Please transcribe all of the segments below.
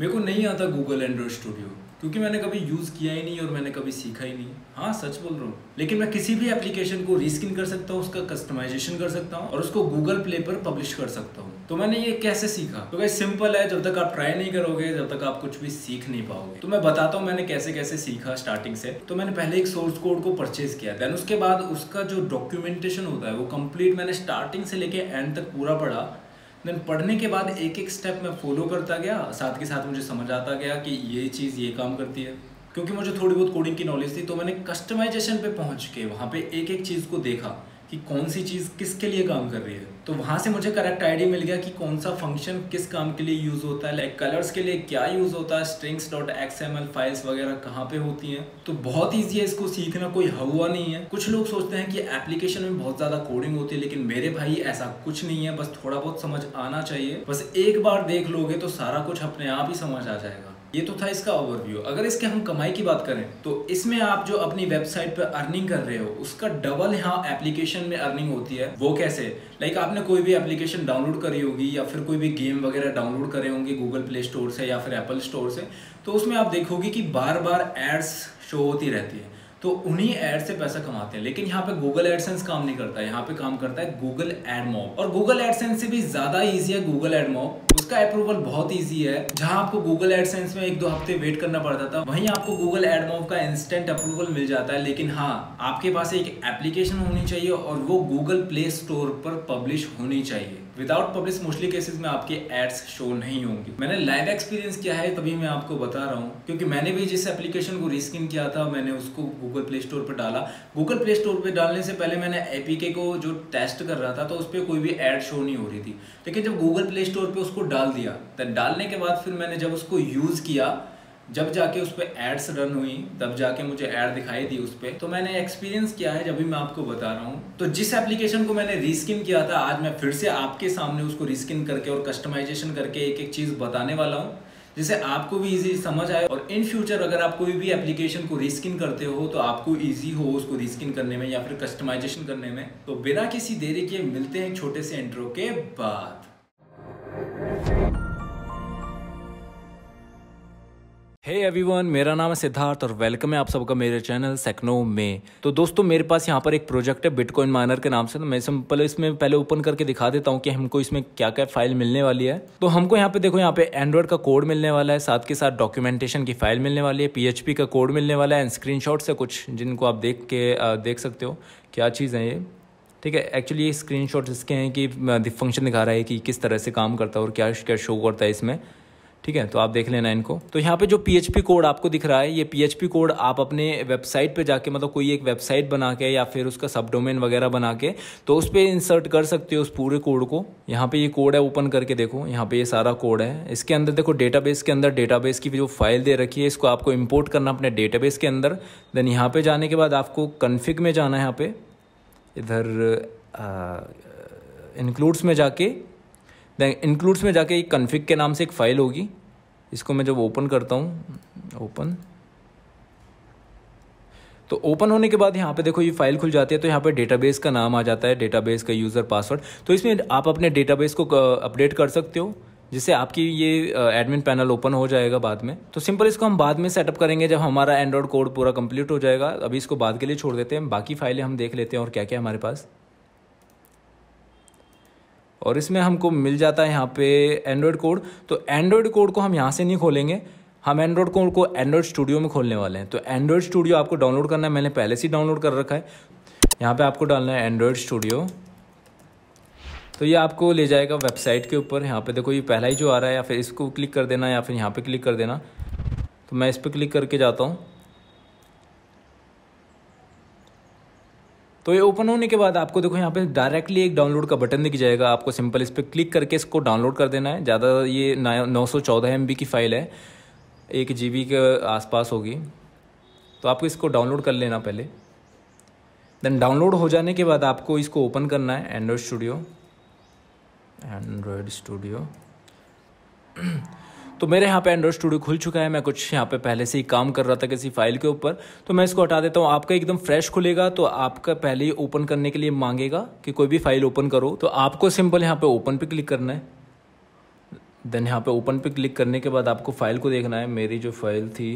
मेरे को नहीं आता गूगल एंड्रॉयड स्टूडियो क्योंकि मैंने कभी यूज़ किया ही नहीं और मैंने कभी सीखा ही नहीं हाँ सच बोल रहा हूँ लेकिन मैं किसी भी एप्लीकेशन को रीस्किन कर सकता हूँ उसका कस्टमाइजेशन कर सकता हूँ और उसको गूगल प्ले पर पब्लिश कर सकता हूँ तो मैंने ये कैसे सीखा तो क्या सिंपल है जब तक आप ट्राई नहीं करोगे जब तक आप कुछ भी सीख नहीं पाओगे तो मैं बताता हूँ मैंने कैसे कैसे सीखा स्टार्टिंग से तो मैंने पहले एक सोर्स कोड को परचेज किया देन उसके बाद उसका जो डॉक्यूमेंटेशन होता है वो कंप्लीट मैंने स्टार्टिंग से लेके एंड तक पूरा पढ़ा देन पढ़ने के बाद एक एक स्टेप मैं फॉलो करता गया साथ के साथ मुझे समझ आता गया कि ये चीज़ ये काम करती है क्योंकि मुझे थोड़ी बहुत कोडिंग की नॉलेज थी तो मैंने कस्टमाइजेशन पे पहुंच के वहाँ पे एक एक चीज़ को देखा कि कौन सी चीज़ किसके लिए काम कर रही है तो वहाँ से मुझे करेक्ट आइडिया मिल गया कि कौन सा फंक्शन किस काम के लिए यूज़ होता है लाइक कलर्स के लिए क्या यूज़ होता है strings dot X M L files वगैरह कहाँ पे होती हैं तो बहुत ईजी है इसको सीखना कोई हवा नहीं है कुछ लोग सोचते हैं कि एप्लीकेशन में बहुत ज़्यादा कोडिंग होती है लेकिन मेरे भाई ऐसा कुछ नहीं है बस थोड़ा बहुत समझ आना चाहिए बस एक बार देख लोगे तो सारा कुछ अपने आप ही समझ आ जाएगा ये तो था इसका ओवरव्यू अगर इसके हम कमाई की बात करें तो इसमें आप जो अपनी वेबसाइट पर अर्निंग कर रहे हो उसका डबल यहाँ एप्लीकेशन में अर्निंग होती है वो कैसे लाइक like आपने कोई भी एप्लीकेशन डाउनलोड करी होगी या फिर कोई भी गेम वगैरह डाउनलोड करे होंगे गूगल प्ले स्टोर से या फिर एप्पल स्टोर से तो उसमें आप देखोगे कि बार बार एड्स शो होती रहती है तो उन्हीं एड से पैसा कमाते हैं लेकिन यहाँ पे गूगल एडसेंस काम नहीं करता है यहाँ पे काम करता है गूगल एड और गूगल एडसेंस से भी ज़्यादा ईजी है गूगल एड उसका अप्रूवल बहुत ईजी है जहाँ आपको गूगल एडसेंस में एक दो हफ्ते वेट करना पड़ता था वहीं आपको गूगल एड का इंस्टेंट अप्रूवल मिल जाता है लेकिन हाँ आपके पास एक एप्लीकेशन होनी चाहिए और वो गूगल प्ले स्टोर पर पब्लिश होनी चाहिए विदाउट पब्लिश मोस्टली केसेस में आपके एड्स शो नहीं होंगे मैंने लाइव एक्सपीरियंस किया है तभी मैं आपको बता रहा हूँ क्योंकि मैंने भी जिस एप्लीकेशन को रिस्किन किया था मैंने उसको गूगल प्ले स्टोर पर डाला गूगल प्ले स्टोर पर डालने से पहले मैंने एपीके को जो टेस्ट कर रहा था तो उस पर कोई भी एड शो नहीं हो रही थी लेकिन जब गूगल प्ले स्टोर पर उसको डाल दिया तो डालने के बाद फिर मैंने जब उसको यूज़ किया जब जाके उस पर एड्स रन हुई तब जाके मुझे एड दिखाई दी उस पर तो मैंने एक्सपीरियंस किया है जब भी मैं आपको बता रहा हूँ तो जिस एप्लीकेशन को मैंने रिस्किन किया था आज मैं फिर से आपके सामने उसको रिस्किन करके और कस्टमाइजेशन करके एक एक चीज़ बताने वाला हूँ जिसे आपको भी इजी समझ आए और इन फ्यूचर अगर आप कोई भी एप्लीकेशन को रिस्किन करते हो तो आपको इजी हो उसको रिस्किन करने में या फिर कस्टमाइजेशन करने में तो बिना किसी देरी के मिलते हैं छोटे से इंट्रो के बाद हे hey एवरीवन मेरा नाम है सिद्धार्थ और वेलकम है आप सबका मेरे चैनल सेक्नो में तो दोस्तों मेरे पास यहाँ पर एक प्रोजेक्ट है बिटकॉइन माइनर के नाम से तो मैं सिंपल इसमें पहले ओपन करके दिखा देता हूँ कि हमको इसमें क्या क्या फाइल मिलने वाली है तो हमको यहाँ पे देखो यहाँ पे एंड्रॉइड का कोड मिलने वाला है साथ के साथ डॉक्यूमेंटेशन की फाइल मिलने वाली है पी का कोड मिलने वाला है एंड स्क्रीन है कुछ जिनको आप देख के देख सकते हो क्या चीज़ है ये ठीक है एक्चुअली ये स्क्रीन इसके हैं कि फंक्शन दिखा रहा है कि किस तरह से काम करता है और क्या क्या शो करता है इसमें ठीक है तो आप देख लेना इनको तो यहाँ पे जो पी कोड आपको दिख रहा है ये पी कोड आप अपने वेबसाइट पे जाके मतलब कोई एक वेबसाइट बना के या फिर उसका सब डोमेन वगैरह बना के तो उस पर इंसर्ट कर सकते हो उस पूरे कोड को यहाँ पे ये कोड है ओपन करके देखो यहाँ पे ये सारा कोड है इसके अंदर देखो डेटा के अंदर डेटा की जो फाइल दे रखी है इसको आपको इम्पोर्ट करना अपने डेटाबेस के अंदर देन यहाँ पे जाने के बाद आपको कन्फिक में जाना है यहाँ पे इधर इंक्लूड्स में जाके देन इंक्लूड्स में जाके एक कन्फिक के नाम से एक फ़ाइल होगी इसको मैं जब ओपन करता हूँ ओपन तो ओपन होने के बाद यहाँ पे देखो ये फाइल खुल जाती है तो यहाँ पे डेटाबेस का नाम आ जाता है डेटाबेस का यूज़र पासवर्ड तो इसमें आप अपने डेटाबेस को अपडेट कर सकते हो जिससे आपकी ये एडमिन पैनल ओपन हो जाएगा बाद में तो सिंपल इसको हम बाद में सेटअप करेंगे जब हमारा एंड्रॉयड कोड पूरा कंप्लीट हो जाएगा अभी इसको बाद के लिए छोड़ देते हैं बाकी फाइलें हम देख लेते हैं और क्या क्या हमारे पास और इसमें हमको मिल जाता है यहाँ पे एंड्रॉयड कोड तो एंड्रॉयड कोड को हम यहाँ से नहीं खोलेंगे हम एंड्रॉयड कोड को एंड्रॉयड स्टूडियो में खोलने वाले हैं तो एंड्रॉयड स्टूडियो आपको डाउनलोड करना है मैंने पहले से ही डाउनलोड कर रखा है यहाँ पे आपको डालना है एंड्रॉयड स्टूडियो तो ये आपको ले जाएगा वेबसाइट के ऊपर यहाँ पे देखो ये पहला ही जो आ रहा है या फिर इसको क्लिक कर देना या फिर यहाँ पे क्लिक कर देना तो मैं इस पर क्लिक करके जाता हूँ तो ये ओपन होने के बाद आपको देखो यहाँ पे डायरेक्टली एक डाउनलोड का बटन दिख जाएगा आपको सिंपल इस पर क्लिक करके इसको डाउनलोड कर देना है ज़्यादा ये नौ सौ की फ़ाइल है एक जी के आसपास होगी तो आपको इसको डाउनलोड कर लेना पहले देन डाउनलोड हो जाने के बाद आपको इसको ओपन करना है एंड्रॉयड स्टूडियो एंड्रॉयड स्टूडियो तो मेरे यहाँ पे एंड्रॉइड स्टूडियो खुल चुका है मैं कुछ यहाँ पे पहले से ही काम कर रहा था किसी फाइल के ऊपर तो मैं इसको हटा देता हूँ आपका एकदम फ्रेश खुलेगा तो आपका पहले ही ओपन करने के लिए मांगेगा कि कोई भी फाइल ओपन करो तो आपको सिंपल यहाँ पे ओपन पे क्लिक करना है देन यहाँ पे ओपन पे क्लिक करने के बाद आपको फ़ाइल को देखना है मेरी जो फ़ाइल थी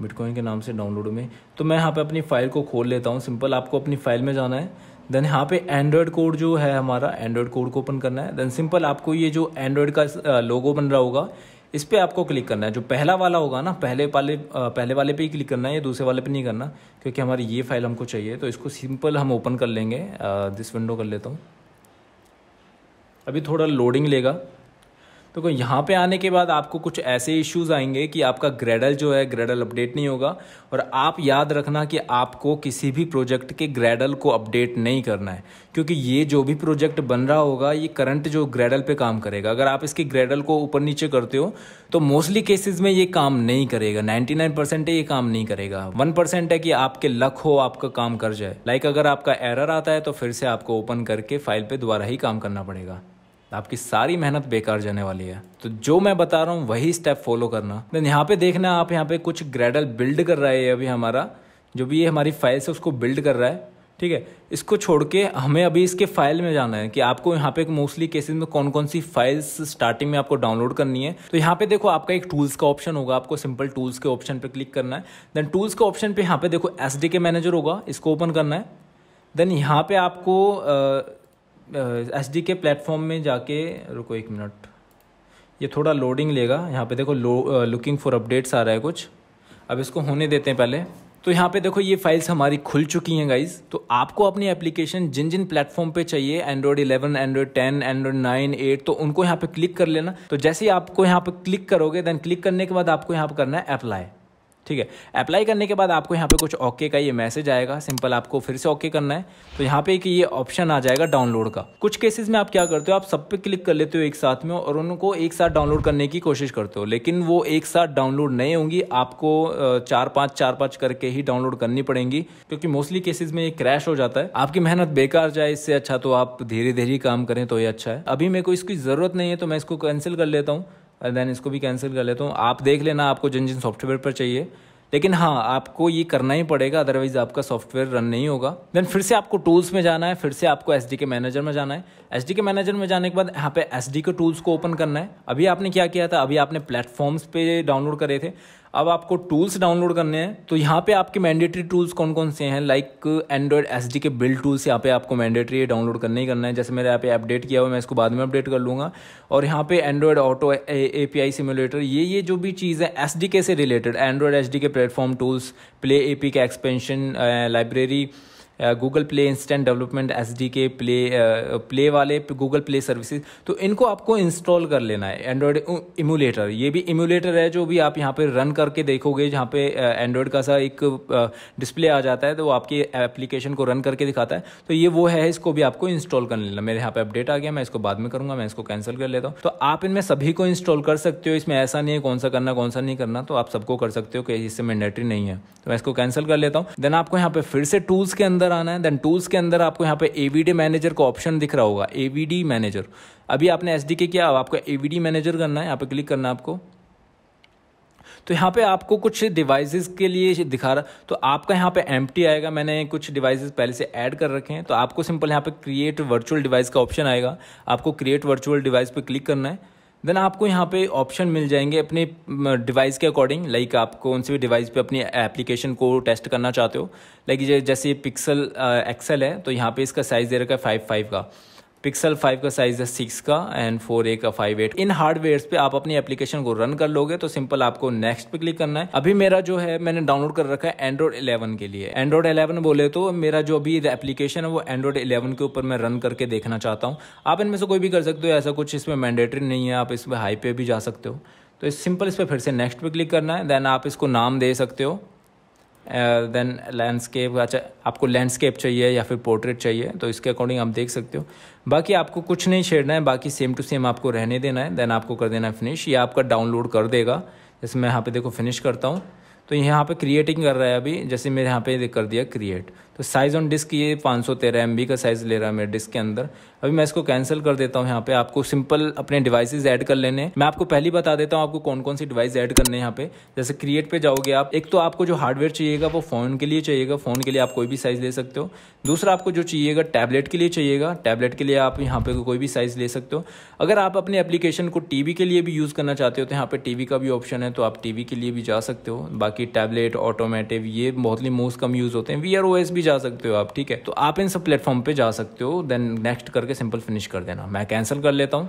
बिटकॉइन के नाम से डाउनलोड में तो मैं यहाँ पे अपनी फ़ाइल को खोल लेता हूँ सिंपल आपको अपनी फ़ाइल में जाना है देन यहाँ पे एंड्रॉयड कोड जो है हमारा एंड्रॉयड कोड को ओपन करना है देन सिंपल आपको ये जो एंड्रॉयड का लोगो बन रहा होगा इस पर आपको क्लिक करना है जो पहला वाला होगा ना पहले वाले पहले वाले पे ही क्लिक करना है या दूसरे वाले पे नहीं करना क्योंकि हमारी ये फाइल हमको चाहिए तो इसको सिंपल हम ओपन कर लेंगे दिस विंडो कर लेता हूँ अभी थोड़ा लोडिंग लेगा तो यहाँ पे आने के बाद आपको कुछ ऐसे इश्यूज आएंगे कि आपका ग्रेडल जो है ग्रेडल अपडेट नहीं होगा और आप याद रखना कि आपको किसी भी प्रोजेक्ट के ग्रेडल को अपडेट नहीं करना है क्योंकि ये जो भी प्रोजेक्ट बन रहा होगा ये करंट जो ग्रेडल पे काम करेगा अगर आप इसके ग्रेडल को ऊपर नीचे करते हो तो मोस्टली केसेस में ये काम नहीं करेगा 99 परसेंट ये काम नहीं करेगा 1 परसेंट है कि आपके लक हो आपका काम कर जाए लाइक अगर आपका एरर आता है तो फिर से आपको ओपन करके फाइल पे दोबारा ही काम करना पड़ेगा तो आपकी सारी मेहनत बेकार जाने वाली है तो जो मैं बता रहा हूँ वही स्टेप फॉलो करना देन यहाँ पे देखना आप यहाँ पे कुछ ग्रेडल बिल्ड कर रहा है ये अभी हमारा जो भी ये हमारी फाइल्स है उसको बिल्ड कर रहा है ठीक है इसको छोड़ के हमें अभी इसके फाइल में जाना है कि आपको यहाँ पे मोस्टली केसेस में कौन कौन सी फाइल्स स्टार्टिंग में आपको डाउनलोड करनी है तो यहाँ पे देखो आपका एक टूल्स का ऑप्शन होगा आपको सिंपल टूल्स के ऑप्शन पे क्लिक करना है देन टूल्स के ऑप्शन पे यहाँ पे देखो एस मैनेजर होगा इसको ओपन करना है देन यहाँ पे आपको एस डी के प्लेटफॉर्म में जाके रुको एक मिनट ये थोड़ा लोडिंग लेगा यहाँ पे देखो लुकिंग फॉर अपडेट्स आ रहा है कुछ अब इसको होने देते हैं पहले तो यहाँ पे देखो ये फाइल्स हमारी खुल चुकी हैं गाइज तो आपको अपनी एप्लीकेशन जिन जिन प्लेटफॉर्म पे चाहिए एंड्रॉयड 11, एंड्रॉयड 10, एंड्रॉयड 9, 8 तो उनको यहाँ पे क्लिक कर लेना तो जैसे ही आपको यहाँ पे क्लिक करोगे देन क्लिक करने के बाद आपको यहाँ पे करना है अप्लाई ठीक है अप्लाई करने के बाद आपको यहाँ पे कुछ ओके का ये मैसेज आएगा सिंपल आपको फिर से ओके करना है तो यहाँ पे कि ये ऑप्शन आ जाएगा डाउनलोड का कुछ केसेस में आप क्या करते हो आप सब पे क्लिक कर लेते हो एक साथ में और उनको एक साथ डाउनलोड करने की कोशिश करते हो लेकिन वो एक साथ डाउनलोड नहीं होंगी आपको चार पाँच चार पाँच करके ही डाउनलोड करनी पड़ेंगी क्योंकि मोस्टली केसेज में ये क्रैश हो जाता है आपकी मेहनत बेकार जाए इससे अच्छा तो आप धीरे धीरे काम करें तो ये अच्छा है अभी मेरे को इसकी ज़रूरत नहीं है तो मैं इसको कैंसिल कर लेता हूँ देन इसको भी कैंसिल कर लेता हूँ आप देख लेना आपको जिन जिन सॉफ्टवेयर पर चाहिए लेकिन हाँ आपको ये करना ही पड़ेगा अदरवाइज आपका सॉफ्टवेयर रन नहीं होगा देन फिर से आपको टूल्स में जाना है फिर से आपको एस के मैनेजर में जाना है एस के मैनेजर में जाने के बाद यहाँ पे एस के टूल्स को ओपन करना है अभी आपने क्या किया था अभी आपने प्लेटफॉर्म्स पे डाउनलोड करे थे अब आपको टूल्स डाउनलोड करने हैं तो यहाँ पे आपके मैंडेटरी टूल्स कौन कौन से हैं लाइक एंड्रॉयड एस के बिल्ड टूल्स यहाँ पे आपको मैंडेटरी डाउनलोड करने ही करना है जैसे मेरे यहाँ पे अपडेट किया हुआ मैं इसको बाद में अपडेट कर लूँगा और यहाँ पे Android auto A P simulator ये ये जो भी चीज़ है एस से रिलेटेड एंड्रॉयड एस के प्लेटफॉर्म टूल्स प्ले ए का expansion library Google play instant development S D K play play वाले गूगल प्ले सर्विसेज तो इनको आपको इंस्टॉल कर लेना है एंड्रॉयड इमूलेटर ये भी इमूलेटर है जो भी आप यहाँ पर रन करके देखोगे जहाँ पे एंड्रॉयड का सा एक डिस्प्ले आ जाता है तो वो आपकी एप्लीकेशन को रन करके दिखाता है तो ये वो है इसको भी आपको इंस्टॉल कर लेना मेरे यहाँ पे अपडेट आ गया मैं इसको बाद में करूँगा मैं इसको कैंसिल कर लेता हूँ तो आप इनमें सभी को इंस्टॉल कर सकते हो इसमें ऐसा नहीं है कौन सा करना कौन सा नहीं करना तो आप सबको कर सकते हो कि इससे मैंडेटरी नहीं है तो मैं इसको कैंसिल कर लेता हूँ देन आपको यहाँ पे फिर से टूल्स के अंदर अंदर आना है देन टूल्स के अंदर आपको यहाँ पे ए मैनेजर का ऑप्शन दिख रहा होगा ए मैनेजर अभी आपने एस किया अब आपको ए मैनेजर करना है यहाँ पे क्लिक करना है आपको तो यहाँ पे आपको कुछ डिवाइसेस के लिए दिखा रहा तो आपका यहाँ पे एम आएगा मैंने कुछ डिवाइसेस पहले से ऐड कर रखे हैं तो आपको सिंपल यहाँ पे क्रिएट वर्चुअल डिवाइस का ऑप्शन आएगा आपको क्रिएट वर्चुअल डिवाइस पे क्लिक करना है देन आपको यहाँ पे ऑप्शन मिल जाएंगे अपने डिवाइस के अकॉर्डिंग लाइक आप कौन से भी डिवाइस पे अपनी एप्लीकेशन को टेस्ट करना चाहते हो लाइक जैसे पिक्सल एक्सेल है तो यहाँ पे इसका साइज़ दे रखा है फाइव फाइव का पिक्सल 5 का साइज है 6 का एंड 4a का एट इन हार्डवेयर पे आप अपनी एप्लीकेशन को रन कर लोगे तो सिंपल आपको नेक्स्ट पे क्लिक करना है अभी मेरा जो है मैंने डाउनलोड कर रखा है एंड्रॉइड 11 के लिए एंड्रॉइड 11 बोले तो मेरा जो अभी एप्लीकेशन है वो एंड्रॉइड 11 के ऊपर मैं रन करके देखना चाहता हूँ आप इनमें से कोई भी कर सकते हो ऐसा कुछ इसमें मैंडेटरी नहीं है आप इसमें हाई पे भी जा सकते हो तो सिंपल इस पर फिर से नेक्स्ट पे क्लिक करना है देन आप इसको नाम दे सकते हो देन uh, लैंडस्केप अच्छा आपको लैंडस्केप चाहिए या फिर पोर्ट्रेट चाहिए तो इसके अकॉर्डिंग आप देख सकते हो बाकी आपको कुछ नहीं छेड़ना है बाकी सेम टू सेम आपको रहने देना है देन आपको कर देना है फिनिश ये आपका डाउनलोड कर देगा जैसे मैं यहाँ पे देखो फिनिश करता हूँ तो यहाँ पे क्रिएटिंग कर रहा है अभी जैसे मैं यहाँ पे कर दिया क्रिएट तो साइज़ ऑन डिस्क ये पाँच सौ तेरह एम बी का साइज़ ले रहा है मेरे डिस्क के अंदर अभी मैं इसको कैंसिल कर देता हूँ यहाँ पे आपको सिंपल अपने डिवाइसेस ऐड कर लेने मैं आपको पहली बता देता हूँ आपको कौन कौन सी डिवाइस ऐड करने यहाँ पे जैसे क्रिएट पे जाओगे आप एक तो आपको जो हार्डवेयर चाहिएगा वो फ़ोन के लिए चाहिएगा फ़ोन के लिए आप कोई भी साइज़ ले सकते हो दूसरा आपको जो चाहिएगा टैबलेट के लिए चाहिएगा टैबलेट के लिए आप यहाँ पे कोई भी साइज़ ले सकते हो अगर आप अपने एप्लीकेशन को टी के लिए भी यूज़ करना चाहते हो तो यहाँ पर टी का भी ऑप्शन है तो आप टी के लिए भी जा सकते हो बाकी टैबलेट ऑटोमेटिव ये बहुत ही मोस्ट कम यूज़ होते हैं वी आर ओ एस भी भी जा सकते हो आप ठीक है तो आप इन सब प्लेटफॉर्म पे जा सकते हो देन नेक्स्ट करके सिंपल फिनिश कर देना मैं कैंसिल कर लेता हूँ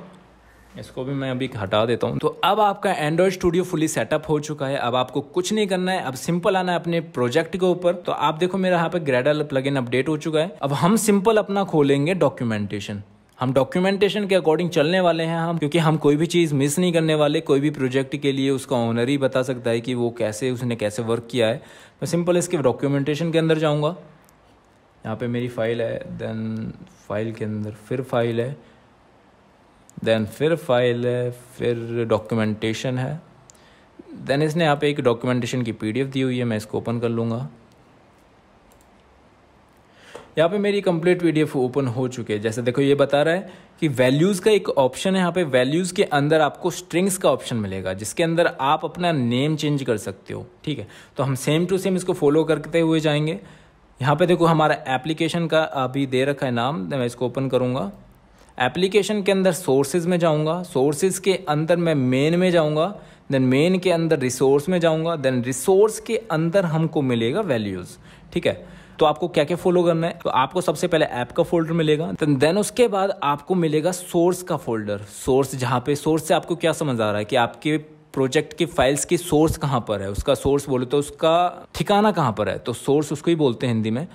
इसको भी मैं अभी हटा देता हूँ तो अब आपका एंड्रॉयड स्टूडियो फुली सेटअप हो चुका है अब आपको कुछ नहीं करना है अब सिंपल आना है अपने प्रोजेक्ट के ऊपर तो आप देखो मेरा यहाँ पे ग्रेडल प्लगइन अपडेट हो चुका है अब हम सिंपल अपना खोलेंगे डॉक्यूमेंटेशन हम डॉक्यूमेंटेशन के अकॉर्डिंग चलने वाले हैं हम क्योंकि हम कोई भी चीज़ मिस नहीं करने वाले कोई भी प्रोजेक्ट के लिए उसका ऑनर ही बता सकता है कि वो कैसे उसने कैसे वर्क किया है मैं सिंपल इसके डॉक्यूमेंटेशन के अंदर जाऊँगा यहाँ पे मेरी फ़ाइल है देन फाइल के अंदर फिर फाइल है देन फिर फाइल है फिर डॉक्यूमेंटेशन है देन इसने यहाँ पे एक डॉक्यूमेंटेशन की पीडीएफ दी हुई है मैं इसको ओपन कर लूँगा यहाँ पे मेरी कंप्लीट पीडीएफ ओपन हो चुकी है जैसे देखो ये बता रहा है कि वैल्यूज़ का एक ऑप्शन है यहाँ पे वैल्यूज़ के अंदर आपको स्ट्रिंग्स का ऑप्शन मिलेगा जिसके अंदर आप अपना नेम चेंज कर सकते हो ठीक है तो हम सेम टू सेम इसको फॉलो करते हुए जाएंगे यहाँ पे देखो हमारा एप्लीकेशन का अभी दे रखा है नाम तो मैं इसको ओपन करूँगा एप्लीकेशन के अंदर सोर्सेज में जाऊँगा सोर्सेज के अंदर मैं मेन में जाऊँगा देन मेन के अंदर रिसोर्स में जाऊँगा देन रिसोर्स के अंदर हमको मिलेगा वैल्यूज़ ठीक है तो आपको क्या क्या फॉलो करना है तो आपको सबसे पहले ऐप का फोल्डर मिलेगा देन उसके बाद आपको मिलेगा सोर्स का फोल्डर सोर्स जहाँ पे सोर्स से आपको क्या समझ आ रहा है कि आपके प्रोजेक्ट की फाइल्स की सोर्स कहाँ पर है उसका सोर्स बोले तो उसका ठिकाना कहाँ पर है तो सोर्स उसको ही बोलते हैं हिंदी में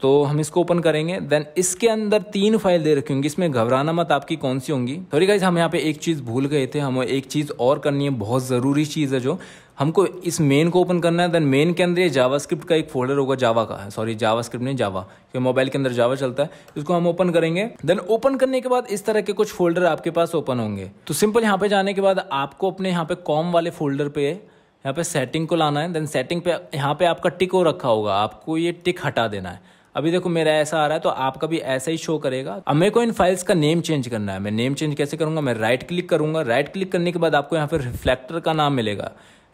तो हम इसको ओपन करेंगे देन इसके अंदर तीन फाइल दे रखी होंगी इसमें घबराना मत आपकी कौन सी होंगी सॉरी गाइज हम यहाँ पे एक चीज़ भूल गए थे हमें एक चीज़ और करनी है बहुत ज़रूरी चीज़ है जो हमको इस मेन को ओपन करना है देन मेन के अंदर ये जावास्क्रिप्ट का एक फोल्डर होगा जावा का सॉरी जावास्क्रिप्ट नहीं जावा क्योंकि मोबाइल के अंदर जावा चलता है इसको हम ओपन करेंगे देन ओपन करने के बाद इस तरह के कुछ फोल्डर आपके पास ओपन होंगे तो सिंपल यहाँ पे जाने के बाद आपको अपने यहाँ पे कॉम वाले फोल्डर पे यहाँ पे सेटिंग को लाना है देन सेटिंग पे यहाँ पे आपका टिक हो रखा होगा आपको ये टिक हटा देना है अभी देखो मेरा ऐसा आ रहा है तो आपका भी ऐसा ही शो करेगा अब मेरे को इन फाइल्स का नेम चेंज करना है मैं नेम चेंज कैसे करूंगा मैं राइट क्लिक करूंगा राइट क्लिक करने के बाद आपको यहाँ पे रिफ्लेक्टर का नाम मिलेगा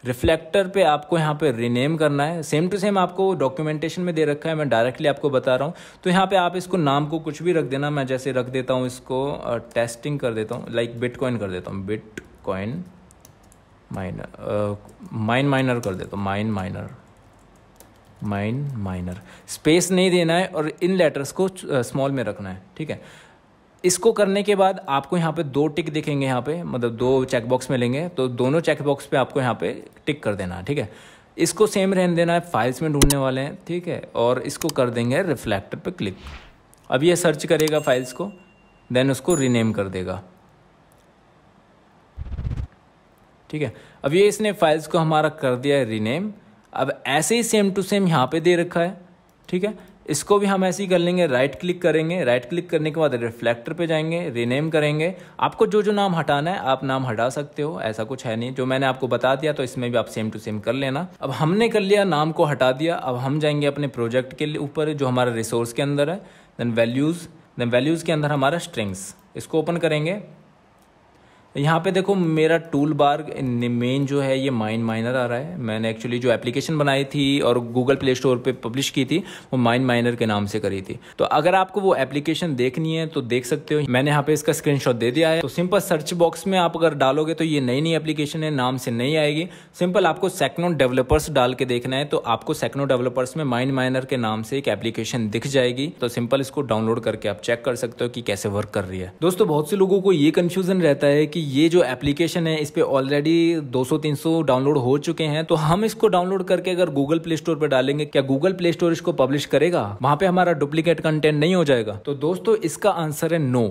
रिफ्लेक्टर पे आपको यहाँ पे रीनेम करना है सेम टू सेम आपको डॉक्यूमेंटेशन में दे रखा है मैं डायरेक्टली आपको बता रहा हूँ तो यहाँ पे आप इसको नाम को कुछ भी रख देना मैं जैसे रख देता हूँ इसको टेस्टिंग कर देता हूँ लाइक बिटकॉइन कर देता हूँ कॉइन माइनर माइन माइनर कर देता हूँ mine minor mine minor space नहीं देना है और इन लेटर्स को स्मॉल में रखना है ठीक है इसको करने के बाद आपको यहाँ पे दो टिक दिखेंगे यहाँ पे मतलब दो चेकबॉक्स मिलेंगे तो दोनों चेकबॉक्स पे आपको यहाँ पे टिक कर देना है ठीक है इसको सेम रहने देना है फाइल्स में ढूंढने वाले हैं ठीक है और इसको कर देंगे रिफ्लेक्टर पे क्लिक अब ये सर्च करेगा फाइल्स को देन उसको रीनेम कर देगा ठीक है अब ये इसने फाइल्स को हमारा कर दिया है रीनेम अब ऐसे ही सेम टू सेम यहाँ पे दे रखा है ठीक है इसको भी हम ऐसे ही कर लेंगे राइट क्लिक करेंगे राइट क्लिक करने के बाद रिफ्लेक्टर पे जाएंगे रीनेम करेंगे आपको जो जो नाम हटाना है आप नाम हटा सकते हो ऐसा कुछ है नहीं जो मैंने आपको बता दिया तो इसमें भी आप सेम टू सेम कर लेना अब हमने कर लिया नाम को हटा दिया अब हम जाएंगे अपने प्रोजेक्ट के ऊपर जो हमारा रिसोर्स के अंदर है देन वैल्यूज़ देन वैल्यूज़ के अंदर हमारा स्ट्रिंग्स इसको ओपन करेंगे यहाँ पे देखो मेरा टूल बार मेन जो है ये माइन माइनर आ रहा है मैंने एक्चुअली जो एप्लीकेशन बनाई थी और गूगल प्ले स्टोर पे पब्लिश की थी वो माइन माइनर के नाम से करी थी तो अगर आपको वो एप्लीकेशन देखनी है तो देख सकते हो मैंने यहाँ पे इसका स्क्रीनशॉट दे दिया है तो सिंपल सर्च बॉक्स में आप अगर डालोगे तो ये नई नई एप्लीकेशन है नाम से नहीं आएगी सिंपल आपको सेक्नो डेवलपर्स डाल के देखना है तो आपको सेक्नो डेवलपर्स में माइन माइनर के नाम से एक एप्लीकेशन दिख जाएगी तो सिंपल इसको डाउनलोड करके आप चेक कर सकते हो कि कैसे वर्क कर रही है दोस्तों बहुत से लोगों को ये कंफ्यूजन रहता है कि कि ये जो एप्लीकेशन है इस पर ऑलरेडी 200-300 डाउनलोड हो चुके हैं तो हम इसको डाउनलोड करके अगर गूगल प्ले स्टोर पर डालेंगे क्या गूगल प्ले स्टोर इसको पब्लिश करेगा वहां पे हमारा डुप्लीकेट कंटेंट नहीं हो जाएगा तो दोस्तों इसका आंसर है नो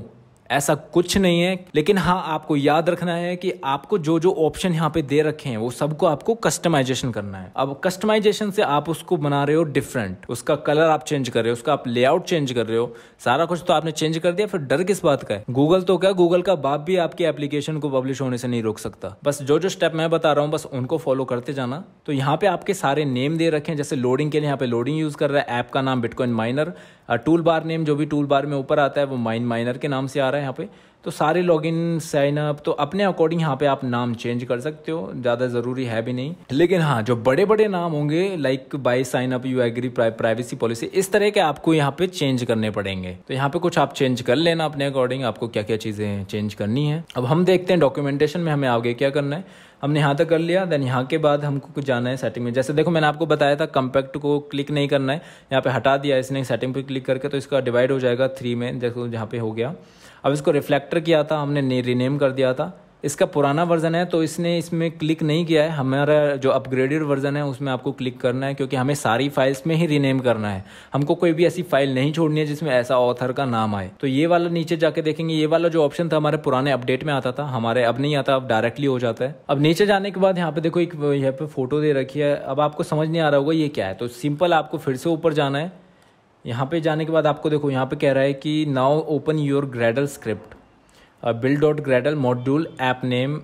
ऐसा कुछ नहीं है लेकिन हाँ आपको याद रखना है कि आपको जो जो ऑप्शन यहाँ पे दे रखे हैं वो सबको आपको कस्टमाइजेशन करना है अब कस्टमाइजेशन से आप उसको बना रहे हो डिफरेंट उसका कलर आप चेंज कर रहे हो उसका आप लेआउट चेंज कर रहे हो सारा कुछ तो आपने चेंज कर दिया फिर डर किस बात का है गूगल तो क्या गूगल का बाप भी आपके एप्लीकेशन को पब्लिश होने से नहीं रोक सकता बस जो जो स्टेप मैं बता रहा हूँ बस उनको फॉलो करते जाना तो यहाँ पे आपके सारे नेम दे रखे हैं जैसे लोडिंग के लिए यहाँ पे लोडिंग यूज कर रहा है ऐप का नाम bitcoin miner tool bar name जो भी टूल बार में ऊपर आता है वो माइन माइनर के नाम से आ रहा है रहा है यहाँ पे तो सारे लॉगिन साइनअप तो अपने अकॉर्डिंग यहाँ पे आप नाम चेंज कर सकते हो ज़्यादा ज़रूरी है भी नहीं लेकिन हाँ जो बड़े बड़े नाम होंगे like by sign up you agree privacy policy इस तरह के आपको यहाँ पे चेंज करने पड़ेंगे तो यहाँ पे कुछ आप चेंज कर लेना अपने अकॉर्डिंग आपको क्या क्या चीज़ें चेंज करनी है अब हम देखते हैं डॉक्यूमेंटेशन में हमें आगे क्या करना है हमने यहाँ तक कर लिया देन यहाँ के बाद हमको कुछ जाना है सेटिंग में जैसे देखो मैंने आपको बताया था कम्पैक्ट को क्लिक नहीं करना है यहाँ पे हटा दिया इसने सेटिंग पे क्लिक करके तो इसका डिवाइड हो जाएगा थ्री में देखो जहाँ पे हो गया अब इसको रिफ्लेक्टर किया था हमने रीनेम कर दिया था इसका पुराना वर्जन है तो इसने इसमें क्लिक नहीं किया है हमारा जो अपग्रेडेड वर्जन है उसमें आपको क्लिक करना है क्योंकि हमें सारी फाइल्स में ही रीनेम करना है हमको कोई भी ऐसी फाइल नहीं छोड़नी है जिसमें ऐसा ऑथर का नाम आए तो ये वाला नीचे जाके देखेंगे ये वाला जो ऑप्शन था हमारे पुराने अपडेट में आता था हमारे अब नहीं आता अब डायरेक्टली हो जाता है अब नीचे जाने के बाद यहाँ पे देखो एक यहाँ पे फोटो दे रखी है अब आपको समझ नहीं आ रहा होगा ये क्या है तो सिंपल आपको फिर से ऊपर जाना है यहाँ पे जाने के बाद आपको देखो यहाँ पे कह रहा है कि now open your gradle script build dot gradle module app name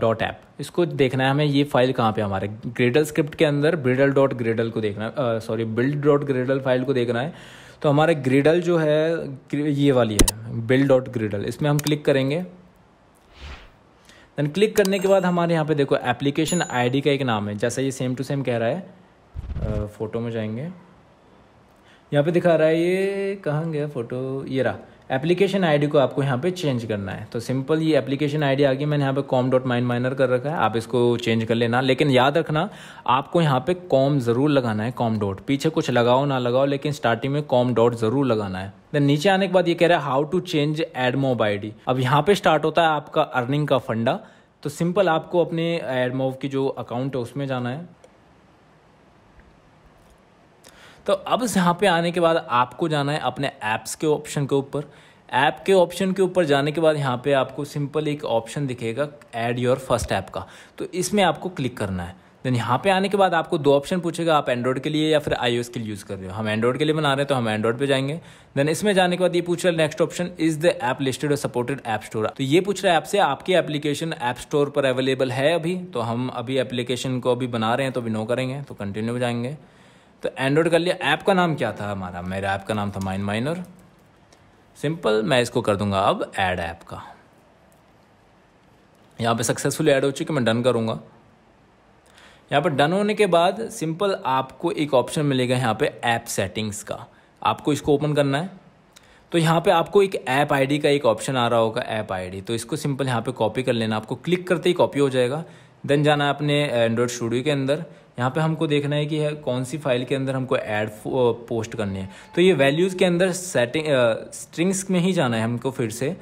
dot app इसको देखना है हमें ये फाइल कहाँ पे हमारे ग्रेडल स्क्रिप्ट के अंदर ब्रिडल डॉट ग्रेडल को देखना है sorry build dot gradle file को देखना है तो हमारे ग्रेडल जो है ये वाली है बिल डॉट ग्रेडल इसमें हम क्लिक करेंगे देन क्लिक करने के बाद हमारे यहाँ पे देखो एप्लीकेशन आईडी का एक नाम है जैसा ये सेम टू सेम कह रहा है फोटो uh, में जाएंगे यहाँ पे दिखा रहा है ये कहाँ गया फ़ोटो ये रहा एप्लीकेशन आईडी को आपको यहाँ पे चेंज करना है तो सिंपल ये एप्लीकेशन आईडी आ गई मैंने यहाँ पे कॉम डॉट माइन माइनर कर रखा है आप इसको चेंज कर लेना लेकिन याद रखना आपको यहाँ पे कॉम ज़रूर लगाना है कॉम डॉट पीछे कुछ लगाओ ना लगाओ लेकिन स्टार्टिंग में कॉम डॉट ज़रूर लगाना है देन नीचे आने के बाद ये कह रहा है how to change ad mob I अब यहाँ पे स्टार्ट होता है आपका अर्निंग का फंडा तो सिंपल आपको अपने एडमोव की जो अकाउंट है उसमें जाना है तो अब यहाँ पे आने के बाद आपको जाना है अपने ऐप्स के ऑप्शन के ऊपर ऐप के ऑप्शन के ऊपर जाने के बाद यहाँ पे आपको सिंपल एक ऑप्शन दिखेगा ऐड योर फर्स्ट ऐप का तो इसमें आपको क्लिक करना है देन यहाँ पे आने के बाद आपको दो ऑप्शन पूछेगा आप एंड्रॉइड के लिए या फिर आई के लिए यूज़ कर रहे हो हम एंड्रॉइड के लिए बना रहे हैं तो हम एंड्रॉइड पे जाएंगे देन इसमें जाने के बाद ये पूछ रहा है next option is the app listed और सपोर्टेड ऐप स्टोर तो ये पूछ रहा है आपसे आपकी एप्लीकेशन ऐप आप स्टोर पर अवेलेबल है अभी तो हम अभी एप्लीकेशन को अभी बना रहे हैं तो अभी नो करेंगे तो कंटिन्यू जाएंगे तो एंड्रॉयड कर लिया ऐप का नाम क्या था हमारा मेरा ऐप का नाम था माइन माइनर सिंपल मैं इसको कर दूंगा अब ऐड ऐप का यहाँ पे सक्सेसफुली ऐड हो चुकी मैं डन करूँगा यहाँ पर डन होने के बाद सिंपल आपको एक ऑप्शन मिलेगा यहाँ पे ऐप सेटिंग्स का आपको इसको ओपन करना है तो यहाँ पे आपको एक ऐप आईडी का एक ऑप्शन आ रहा होगा ऐप आईडी तो इसको सिंपल यहाँ पे कॉपी कर लेना आपको क्लिक करते ही कॉपी हो जाएगा देन जाना है अपने एंड्रॉयड स्टूडियो के अंदर यहाँ पे हमको देखना है कि है कौन सी फाइल के अंदर हमको ऐड पोस्ट करनी है तो ये वैल्यूज़ के अंदर सेटिंग स्ट्रिंग्स में ही जाना है हमको फिर से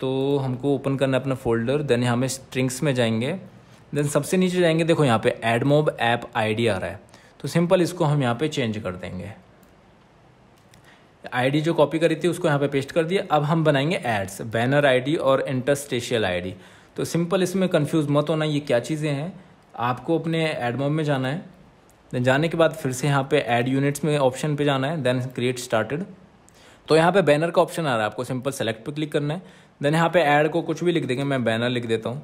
तो हमको ओपन करना है अपना फोल्डर देन यहाँ स्ट्रिंग्स में जाएंगे देन सबसे नीचे जाएंगे देखो यहाँ पे एडमोब ऐप आईडी आ रहा है तो सिंपल इसको हम यहाँ पे चेंज कर देंगे आईडी जो कॉपी करी थी उसको यहाँ पे पेस्ट कर दिया अब हम बनाएंगे एड्स बैनर आईडी और इंटरस्टेशियल आईडी तो सिंपल इसमें कंफ्यूज मत होना ये क्या चीज़ें हैं आपको अपने एडमोम में जाना है देन जाने के बाद फिर से यहाँ पे ऐड यूनिट्स में ऑप्शन पे जाना है देन क्रिएट स्टार्टेड तो यहाँ पे बैनर का ऑप्शन आ रहा है आपको सिंपल सेलेक्ट पे क्लिक करना है देन यहाँ पे ऐड को कुछ भी लिख देंगे मैं बैनर लिख देता हूँ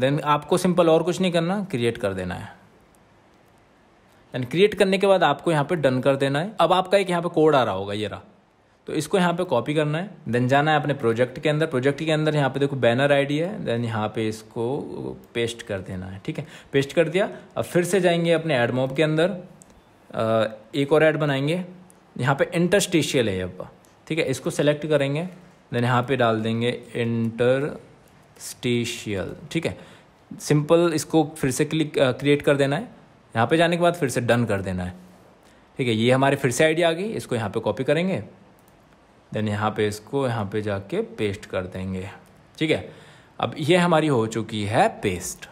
देन आपको सिंपल और कुछ नहीं करना क्रिएट कर देना है देन क्रिएट करने के बाद आपको यहाँ पे डन कर देना है अब आपका एक यहाँ पे कोड आ रहा होगा ये रहा तो इसको यहाँ पे कॉपी करना है देन जाना है अपने प्रोजेक्ट के अंदर प्रोजेक्ट के अंदर यहाँ पे देखो बैनर आईडी है देन यहाँ पे इसको पेस्ट कर देना है ठीक है पेस्ट कर दिया अब फिर से जाएंगे अपने एडमोब के अंदर एक और ऐड बनाएंगे यहाँ पे इंटरस्टिशियल है अब ठीक है इसको सेलेक्ट करेंगे देन यहाँ पर डाल देंगे इंटरस्टिशियल ठीक है सिंपल इसको फिर से क्लिक क्रिएट कर देना है यहाँ पे जाने के बाद फिर से डन कर देना है ठीक है ये हमारे फिर से आइडिया आ गई इसको यहाँ पर कॉपी करेंगे देन यहाँ पे इसको यहाँ पे जाके पेस्ट कर देंगे ठीक है अब ये हमारी हो चुकी है पेस्ट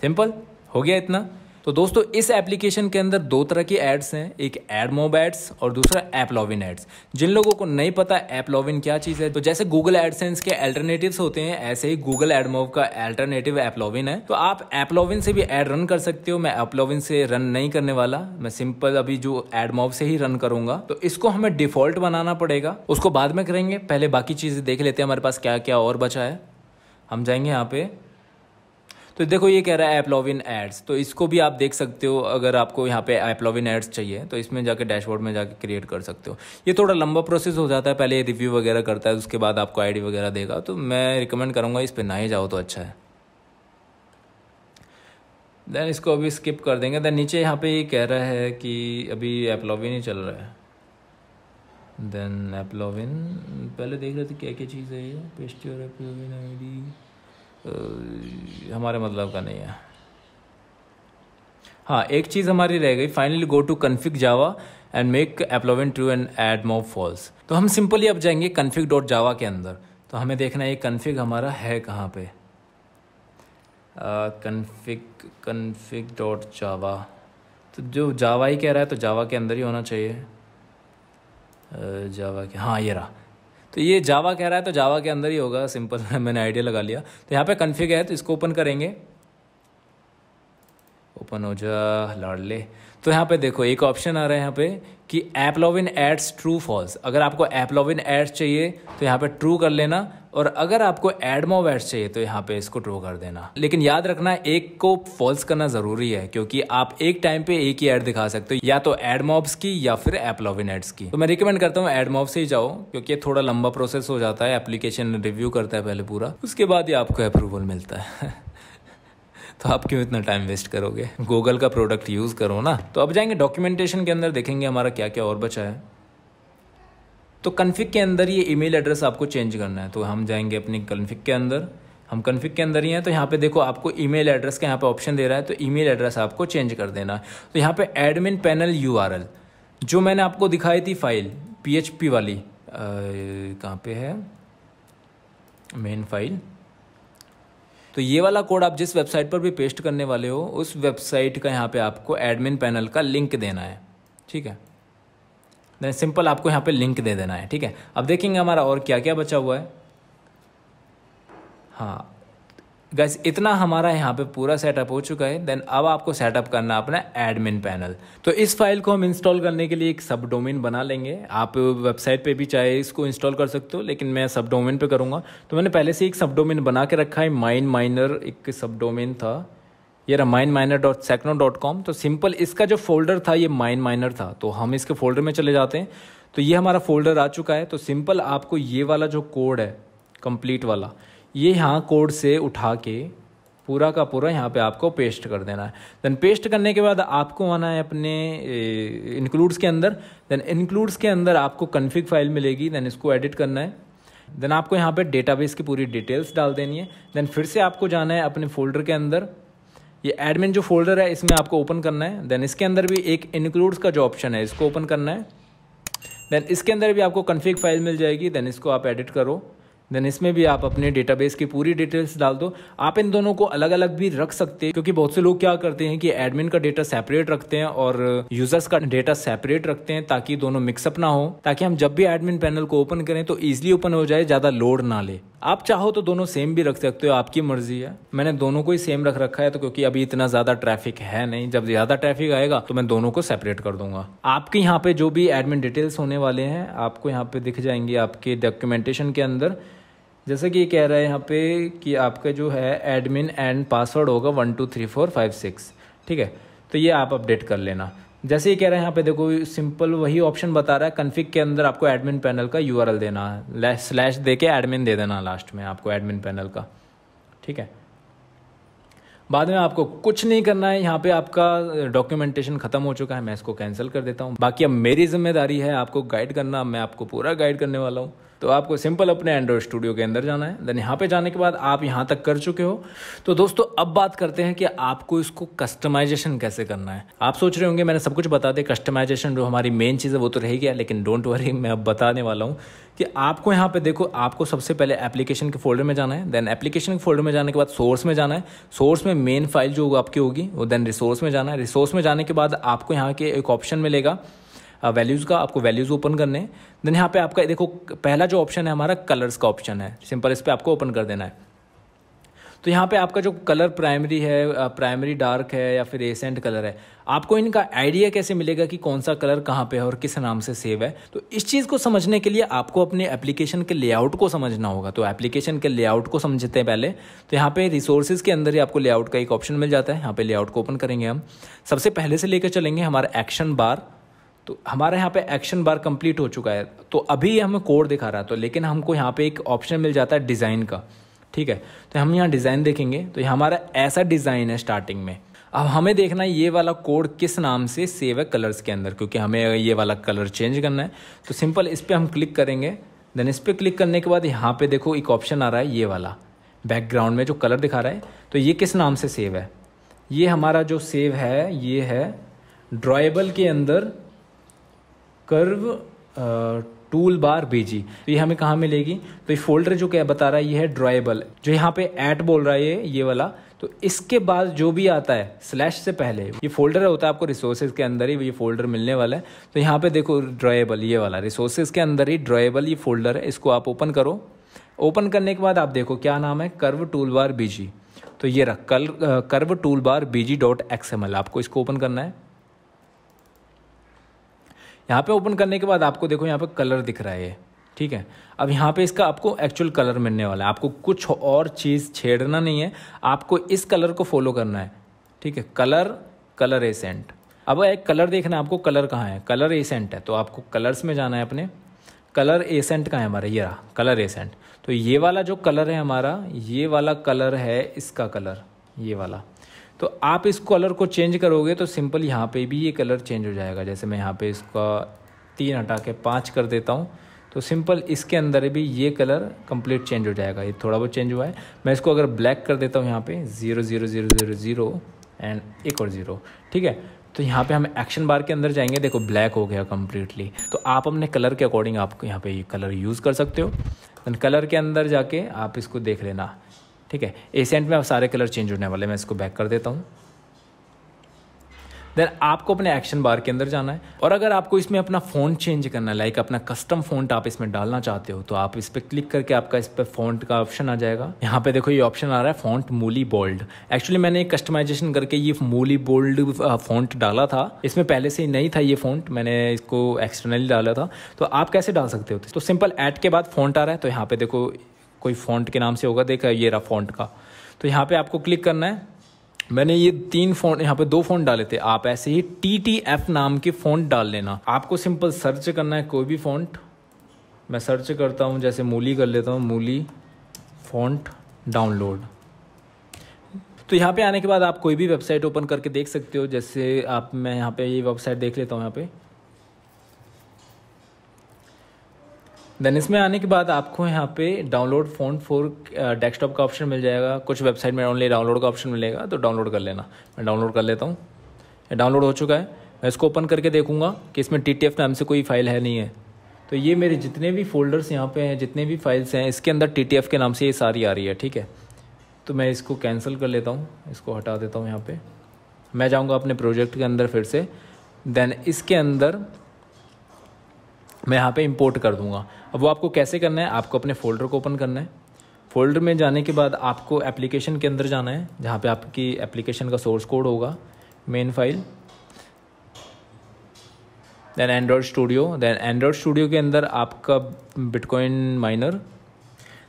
सिंपल हो गया इतना तो दोस्तों इस एप्लीकेशन के अंदर दो तरह की एड्स हैं एक एड मोब एड्स और दूसरा ऐप लॉविन एड्स जिन लोगों को नहीं पता ऐप लॉविन क्या चीज़ है तो जैसे गूगल एडसेंस के अल्टरनेटिव्स होते हैं ऐसे ही गूगल एड मोब का अल्टरनेटिव ऐप लॉविन है तो आप ऐप लॉविन से भी एड रन कर सकते हो मैं ऐप लॉविन से रन नहीं करने वाला मैं सिंपल अभी जो एड मोब से ही रन करूंगा तो इसको हमें डिफॉल्ट बनाना पड़ेगा उसको बाद में करेंगे पहले बाकी चीज़ें देख लेते हैं हमारे पास क्या क्या और बचा है हम जाएंगे यहाँ पे तो देखो ये कह रहा है एप्लॉविन एड्स तो इसको भी आप देख सकते हो अगर आपको यहाँ पे एप्लॉविन एड्स चाहिए तो इसमें जाके डैशबोर्ड में जाके क्रिएट कर सकते हो ये थोड़ा लंबा प्रोसेस हो जाता है पहले रिव्यू वगैरह करता है उसके बाद आपको आई वगैरह देगा तो मैं रिकमेंड करूँगा इस पर ना ही जाओ तो अच्छा है देन इसको अभी स्किप कर देंगे देन नीचे यहाँ पे ये कह रहा है कि अभी एप्लॉविन ही चल रहा है देन एप्लॉविन पहले देख रहे थे क्या क्या चीज़ है ये पेस्टर और आई आई हमारे मतलब का नहीं है हाँ एक चीज़ हमारी रह गई finally go to config java and make एप्लोवेंट true and ad mob false तो हम सिंपली अब जाएंगे कन्फिक डॉट जावा के अंदर तो हमें देखना है ये कन्फिक हमारा है कहाँ पे कन्फिक कन्फिक डॉट जावा तो जो जावा ही कह रहा है तो जावा के अंदर ही होना चाहिए जावा के हाँ ये रहा तो ये जावा कह रहा है तो जावा के अंदर ही होगा सिंपल मैंने आइडिया लगा लिया तो यहाँ पे कन्फिग है तो इसको ओपन करेंगे ओपन हो जा ले तो यहाँ पे देखो एक ऑप्शन आ रहा है यहाँ पे कि AppLovin ads true false अगर आपको एप लॉविन एड्स चाहिए तो यहाँ पे ट्रू कर लेना और अगर आपको एडमोव एड्स चाहिए तो यहाँ पे इसको ट्रो कर देना लेकिन याद रखना एक को फॉल्स करना ज़रूरी है क्योंकि आप एक टाइम पे एक ही एड दिखा सकते हो या तो एडमोब्स की या फिर एप्लोविन एड्स की तो मैं रिकमेंड करता हूँ एडमॉब से ही जाओ क्योंकि ये थोड़ा लंबा प्रोसेस हो जाता है एप्लीकेशन रिव्यू करता है पहले पूरा उसके बाद ही आपको अप्रूवल मिलता है तो आप क्यों इतना टाइम वेस्ट करोगे गूगल का प्रोडक्ट यूज़ करो ना तो अब जाएंगे डॉक्यूमेंटेशन के अंदर देखेंगे हमारा क्या क्या और बचा है तो कन्फिक के अंदर ये ईमेल एड्रेस आपको चेंज करना है तो हम जाएंगे अपने कन्फिक के अंदर हम कन्फिक के अंदर ही हैं तो यहाँ पे देखो आपको ईमेल एड्रेस का यहाँ पे ऑप्शन दे रहा है तो ईमेल एड्रेस आपको चेंज कर देना है तो यहाँ पे एडमिन पैनल यूआरएल जो मैंने आपको दिखाई थी फाइल पीएचपी वाली कहाँ पे है मेन फाइल तो ये वाला कोड आप जिस वेबसाइट पर भी पेस्ट करने वाले हो उस वेबसाइट का यहाँ पर आपको एडमिन पैनल का लिंक देना है ठीक है देन सिंपल आपको यहाँ पे लिंक दे देना है ठीक है अब देखेंगे हमारा और क्या क्या बचा हुआ है हाँ गैस इतना हमारा यहाँ पे पूरा सेटअप हो चुका है देन अब आपको सेटअप करना अपना एडमिन पैनल तो इस फाइल को हम इंस्टॉल करने के लिए एक सब डोमेन बना लेंगे आप वेबसाइट पे भी चाहे इसको इंस्टॉल कर सकते हो लेकिन मैं सब डोमेन पे करूँगा तो मैंने पहले से एक सब डोमेन बना के रखा है माइन माइनर एक सब डोमेन था ये रहा माइन माइनर डॉट सेक्नो डॉट कॉम तो सिंपल इसका जो फोल्डर था ये माइन माइनर था तो हम इसके फोल्डर में चले जाते हैं तो ये हमारा फोल्डर आ चुका है तो सिंपल आपको ये वाला जो कोड है कंप्लीट वाला ये यहाँ कोड से उठा के पूरा का पूरा यहाँ पे आपको पेस्ट कर देना है देन पेस्ट करने के बाद आपको आना है अपने इंक्लूड्स के अंदर देन इंक्लूड्स के अंदर आपको कन्फिग फाइल मिलेगी देन इसको एडिट करना है देन आपको यहाँ पे डेटाबेस की पूरी डिटेल्स डाल देनी है देन फिर से आपको जाना है अपने फोल्डर के अंदर ये एडमिन जो फोल्डर है इसमें आपको ओपन करना है देन इसके अंदर भी एक इनक्लूड्स का जो ऑप्शन है इसको ओपन करना है देन इसके अंदर भी आपको कन्फिग फाइल मिल जाएगी देन इसको आप एडिट करो देन इसमें भी आप अपने डेटाबेस की पूरी डिटेल्स डाल दो आप इन दोनों को अलग अलग भी रख सकते हैं क्योंकि बहुत से लोग क्या करते हैं कि एडमिन का डेटा सेपरेट रखते हैं और यूजर्स का डेटा सेपरेट रखते हैं ताकि दोनों मिक्सअप ना हो ताकि हम जब भी एडमिन पैनल को ओपन करें तो ईजिली ओपन हो जाए ज़्यादा लोड ना ले आप चाहो तो दोनों सेम भी रख सकते हो आपकी मर्जी है मैंने दोनों को ही सेम रख रखा है तो क्योंकि अभी इतना ज़्यादा ट्रैफिक है नहीं जब ज़्यादा ट्रैफिक आएगा तो मैं दोनों को सेपरेट कर दूंगा आपके यहाँ पे जो भी एडमिन डिटेल्स होने वाले हैं आपको यहाँ पे दिख जाएंगे आपके डॉक्यूमेंटेशन के अंदर जैसे कि ये कह रहा है यहाँ पे कि आपका जो है एडमिन एंड पासवर्ड होगा one two three four five six ठीक है तो ये आप अपडेट कर लेना जैसे ये कह रहे हैं यहाँ पे देखो सिंपल वही ऑप्शन बता रहा है कन्फिक के अंदर आपको एडमिन पैनल का यू देना है स्लैश दे के एडमिन दे देना लास्ट में आपको एडमिन पैनल का ठीक है बाद में आपको कुछ नहीं करना है यहाँ पे आपका डॉक्यूमेंटेशन खत्म हो चुका है मैं इसको कैंसिल कर देता हूँ बाकी अब मेरी जिम्मेदारी है आपको गाइड करना मैं आपको पूरा गाइड करने वाला हूँ तो आपको सिंपल अपने एंड्रॉयड स्टूडियो के अंदर जाना है देन यहाँ पे जाने के बाद आप यहाँ तक कर चुके हो तो दोस्तों अब बात करते हैं कि आपको इसको कस्टमाइजेशन कैसे करना है आप सोच रहे होंगे मैंने सब कुछ बता दिया कस्टमाइजेशन जो हमारी मेन चीज़ है वो तो रह गया लेकिन डोंट वरी मैं अब बताने वाला हूँ कि आपको यहाँ पे देखो आपको सबसे पहले एप्लीकेशन के फोल्डर में जाना है देन एप्लीकेशन के फोल्डर में जाने के बाद सोर्स में जाना है सोर्स में मेन फाइल जो आपकी होगी वो देन रिसोर्स में जाना है रिसोर्स में जाने के बाद आपको यहाँ के एक ऑप्शन मिलेगा वैल्यूज़ का आपको वैल्यूज़ ओपन करने हैं देन यहाँ पे आपका देखो पहला जो ऑप्शन है हमारा कलर्स का ऑप्शन है सिंपल इस पर आपको ओपन कर देना है तो यहाँ पे आपका जो कलर प्राइमरी है प्राइमरी डार्क है या फिर एसेंट कलर है आपको इनका आइडिया कैसे मिलेगा कि कौन सा कलर कहाँ पे है और किस नाम से सेव है तो इस चीज़ को समझने के लिए आपको अपने एप्लीकेशन के लेआउट को समझना होगा तो एप्लीकेशन के लेआउट को समझते हैं पहले तो यहाँ पे रिसोर्सेज के अंदर ही आपको लेआउट का एक ऑप्शन मिल जाता है यहाँ पे लेआउट को ओपन करेंगे हम सबसे पहले से लेकर चलेंगे हमारा एक्शन बार तो हमारा यहाँ पे एक्शन बार कंप्लीट हो चुका है तो अभी हमें कोड दिखा रहा है तो लेकिन हमको यहाँ पे एक ऑप्शन मिल जाता है डिज़ाइन का ठीक है तो हम यहाँ डिज़ाइन देखेंगे तो ये हमारा ऐसा डिज़ाइन है स्टार्टिंग में अब हमें देखना है ये वाला कोड किस नाम से सेव है कलर्स के अंदर क्योंकि हमें ये वाला कलर चेंज करना है तो सिंपल इस पर हम क्लिक करेंगे देन इस पर क्लिक करने के बाद यहाँ पे देखो एक ऑप्शन आ रहा है ये वाला बैकग्राउंड में जो कलर दिखा रहा है तो ये किस नाम से सेव है ये हमारा जो सेव है ये है ड्राइबल के अंदर कर्व टूल बार बीजी तो ये हमें कहाँ मिलेगी तो ये फोल्डर जो क्या बता रहा है ये है ड्राइबल जो यहाँ पे एट बोल रहा है ये ये वाला तो इसके बाद जो भी आता है स्लैश से पहले ये फोल्डर होता है आपको रिसोर्सेज के अंदर ही ये फोल्डर मिलने वाला है तो यहाँ पे देखो ड्राइबल ये वाला रिसोर्सेज के अंदर ही ड्राइबल ये फोल्डर है इसको आप ओपन करो ओपन करने के बाद आप देखो क्या नाम है कर्व टूल बार बीजी तो ये रख कल curve tool bar BG dot X M L आपको इसको ओपन करना है यहाँ पे ओपन करने के बाद आपको देखो यहाँ पे कलर दिख रहा है ठीक है अब यहाँ पे इसका आपको एक्चुअल कलर मिलने वाला है आपको कुछ और चीज़ छेड़ना नहीं है आपको इस कलर को फॉलो करना है ठीक है कलर कलर एसेंट अब एक कलर देखना है आपको कलर कहाँ है कलर एसेंट है तो आपको कलर्स में जाना है अपने कलर एसेंट कहाँ है हमारा ये रहा कलर एसेंट तो ये वाला जो कलर है हमारा ये वाला कलर है इसका कलर ये वाला तो आप इस कलर को चेंज करोगे तो सिंपल यहाँ पे भी ये कलर चेंज हो जाएगा जैसे मैं यहाँ पे इसका तीन हटा के पाँच कर देता हूँ तो सिंपल इसके अंदर भी ये कलर कंप्लीट चेंज हो जाएगा ये थोड़ा बहुत चेंज हुआ है मैं इसको अगर ब्लैक कर देता हूँ यहाँ पे zero zero zero zero zero and एक और ज़ीरो ठीक है तो यहाँ पे हम एक्शन बार के अंदर जाएंगे देखो ब्लैक हो गया कम्प्लीटली तो आप अपने कलर के अकॉर्डिंग आप यहाँ पे ये कलर यूज़ कर सकते हो देन कलर के अंदर जाके आप इसको देख लेना ठीक है एसेंट में अब सारे कलर चेंज होने वाले मैं इसको बैक कर देता हूँ देन आपको अपने एक्शन बार के अंदर जाना है और अगर आपको इसमें अपना फोन चेंज करना है लाइक अपना कस्टम फोन आप इसमें डालना चाहते हो तो आप इस पर क्लिक करके आपका इस पर फोन का ऑप्शन आ जाएगा यहाँ पे देखो ये ऑप्शन आ रहा है फोन मूली बोल्ड एक्चुअली मैंने एक कस्टमाइजेशन करके ये मूली बोल्ड फोन डाला था इसमें पहले से ही नहीं था ये फोन मैंने इसको एक्सटर्नली डाला था तो आप कैसे डाल सकते हो तो सिंपल एड के बाद फोन आ रहा है तो यहाँ पे देखो कोई फ़ॉन्ट के नाम से होगा देखा ये रहा फ़ॉन्ट का तो यहाँ पे आपको क्लिक करना है मैंने ये तीन फोन यहाँ पे दो फोन डाले थे आप ऐसे ही टी टी एफ नाम के फोन डाल लेना आपको सिंपल सर्च करना है कोई भी फ़ॉन्ट मैं सर्च करता हूँ जैसे मूली कर लेता हूँ मूली फ़ॉन्ट डाउनलोड तो यहाँ पे आने के बाद आप कोई भी वेबसाइट ओपन करके देख सकते हो जैसे आप मैं यहाँ पे ये वेबसाइट देख लेता हूँ यहाँ पे देन इसमें आने के बाद आपको यहाँ पे डाउनलोड फोन फॉर डेस्कटॉप का ऑप्शन मिल जाएगा कुछ वेबसाइट में ओनली डाउनलोड का ऑप्शन मिलेगा तो डाउनलोड कर लेना मैं डाउनलोड कर लेता हूँ डाउनलोड हो चुका है मैं इसको ओपन करके देखूँगा कि इसमें टी टी एफ नाम से कोई फाइल है नहीं है तो ये मेरे जितने भी फोल्डर्स यहाँ पे हैं जितने भी फाइल्स हैं इसके अंदर टी टी एफ के नाम से ये सारी आ रही है ठीक है तो मैं इसको कैंसिल कर लेता हूँ इसको हटा देता हूँ यहाँ पर मैं जाऊँगा अपने प्रोजेक्ट के अंदर फिर से देन इसके अंदर मैं यहाँ पे इंपोर्ट कर दूँगा अब वो आपको कैसे करना है आपको अपने फ़ोल्डर को ओपन करना है फ़ोल्डर में जाने के बाद आपको एप्लीकेशन के अंदर जाना है जहाँ पे आपकी एप्लीकेशन का सोर्स कोड होगा main file then Android studio then Android studio के अंदर आपका बिटकॉइन माइनर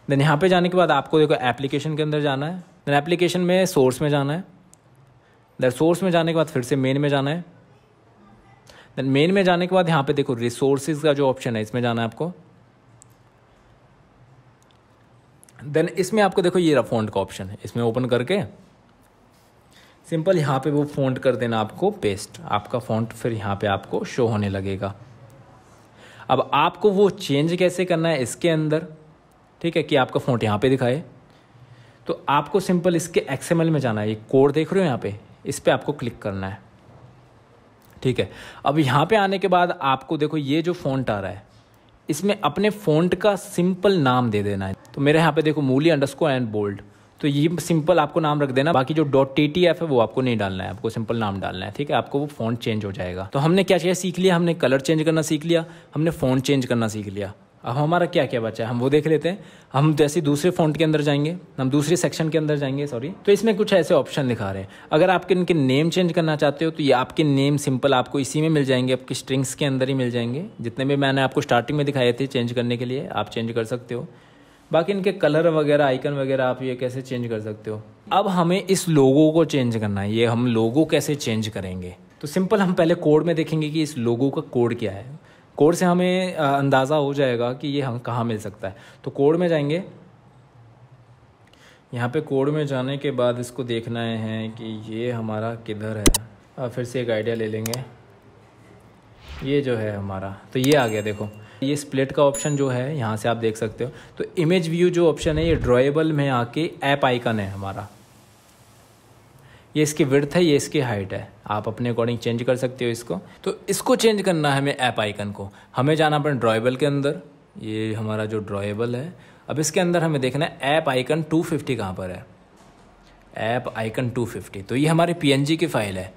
देन यहाँ पे जाने के बाद आपको देखो एप्लीकेशन के अंदर जाना है देन एप्लीकेशन में सोर्स में जाना है देन सोर्स में जाने के बाद फिर से मेन में जाना है देन मेन में जाने के बाद यहां पे देखो रिसोर्सेज का जो ऑप्शन है इसमें जाना है आपको देन इसमें आपको देखो ये फोन का ऑप्शन है इसमें ओपन करके सिंपल यहां पे वो फोन कर देना आपको पेस्ट आपका फोन फिर यहां पे आपको शो होने लगेगा अब आपको वो चेंज कैसे करना है इसके अंदर ठीक है कि आपका फोन यहां पे दिखाए तो आपको सिंपल इसके एक्सएमएल में जाना है ये कोड देख रहे हो यहां पे इस पर आपको क्लिक करना है ठीक है अब यहाँ पे आने के बाद आपको देखो ये जो फ़ॉन्ट आ रहा है इसमें अपने फ़ॉन्ट का सिंपल नाम दे देना है तो मेरे यहाँ पे देखो मूली अंडस्को एंड बोल्ड तो ये सिंपल आपको नाम रख देना बाकी जो डॉट टी टी एफ है वो आपको नहीं डालना है आपको सिंपल नाम डालना है ठीक है आपको वो फ़ॉन्ट चेंज हो जाएगा तो हमने क्या चाहिए सीख लिया हमने कलर चेंज करना सीख लिया हमने फ़ॉन्ट चेंज करना सीख लिया अब हमारा क्या क्या बचा है हम वो देख लेते हैं हम जैसे दूसरे फॉन्ट के अंदर जाएंगे हम दूसरे सेक्शन के अंदर जाएंगे सॉरी तो इसमें कुछ ऐसे ऑप्शन दिखा रहे हैं अगर आपके इनके नेम चेंज करना चाहते हो तो ये आपके नेम सिंपल आपको इसी में मिल जाएंगे आपकी स्ट्रिंग्स के अंदर ही मिल जाएंगे जितने भी मैंने आपको स्टार्टिंग में दिखाए थे चेंज करने के लिए आप चेंज कर सकते हो बाकी इनके कलर वगैरह आइकन वगैरह आप ये कैसे चेंज कर सकते हो अब हमें इस लोगो को चेंज करना है ये हम लोगो कैसे चेंज करेंगे तो सिंपल हम पहले कोड में देखेंगे कि इस लोगो का कोड क्या है कोड से हमें अंदाज़ा हो जाएगा कि ये हम कहाँ मिल सकता है तो कोड में जाएंगे यहाँ पे कोड में जाने के बाद इसको देखना है कि ये हमारा किधर है और फिर से एक आइडिया ले लेंगे ये जो है हमारा तो ये आ गया देखो ये स्प्लिट का ऑप्शन जो है यहाँ से आप देख सकते हो तो इमेज व्यू जो ऑप्शन है ये ड्रॉएबल में आके ऐप आइकन है हमारा ये इसकी विर्थ है ये इसकी हाइट है आप अपने अकॉर्डिंग चेंज कर सकते हो इसको तो इसको चेंज करना है हमें ऐप आइकन को हमें जाना अपने ड्रॉएबल के अंदर ये हमारा जो ड्रॉएबल है अब इसके अंदर हमें देखना है ऐप आइकन 250 फिफ्टी कहाँ पर है ऐप आइकन 250 तो ये हमारी पी की फ़ाइल है